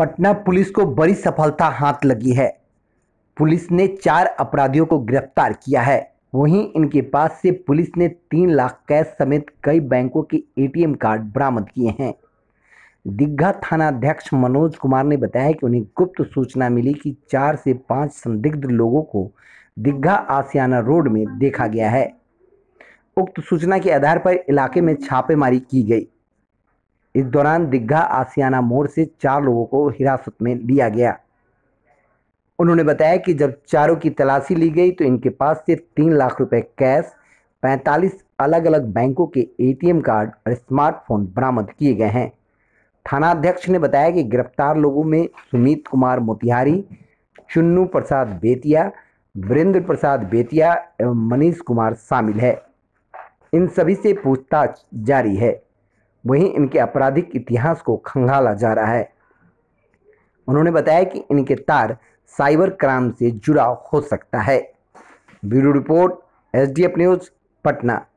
Patna police को बड़ी सफलता हाथ लगी है पुलिस ने चार अपराधियों को गिरफ्तार किया है वहीं इनके पास से पुलिस ने तीन लाख कैश समेत कई बैंकों के एटीएम कार्ड बरामद किए हैं दिग्घा अध्यक्ष मनोज कुमार ने बताया कि उन्हें गुप्त सूचना मिली कि चार से पाँच संदिग्ध लोगों को दिग्घा आसियाना रोड में देखा गया है उक्त सूचना के आधार पर इलाके में छापेमारी की गई इस दौरान दिग्घा आसियाना मोड़ से चार लोगों को हिरासत में लिया गया उन्होंने बताया कि जब चारों की तलाशी ली गई तो इनके पास से तीन लाख रुपए कैश पैंतालीस अलग अलग बैंकों के एटीएम कार्ड और स्मार्टफोन बरामद किए गए हैं थानाध्यक्ष ने बताया कि गिरफ्तार लोगों में सुमित कुमार मोतिहारी चुन्नू प्रसाद बेतिया वीरेंद्र प्रसाद बेतिया एवं मनीष कुमार शामिल है इन सभी से पूछताछ जारी है वहीं इनके आपराधिक इतिहास को खंगाला जा रहा है उन्होंने बताया कि इनके तार साइबर क्राइम से जुड़ा हो सकता है bureau report SDF news Patna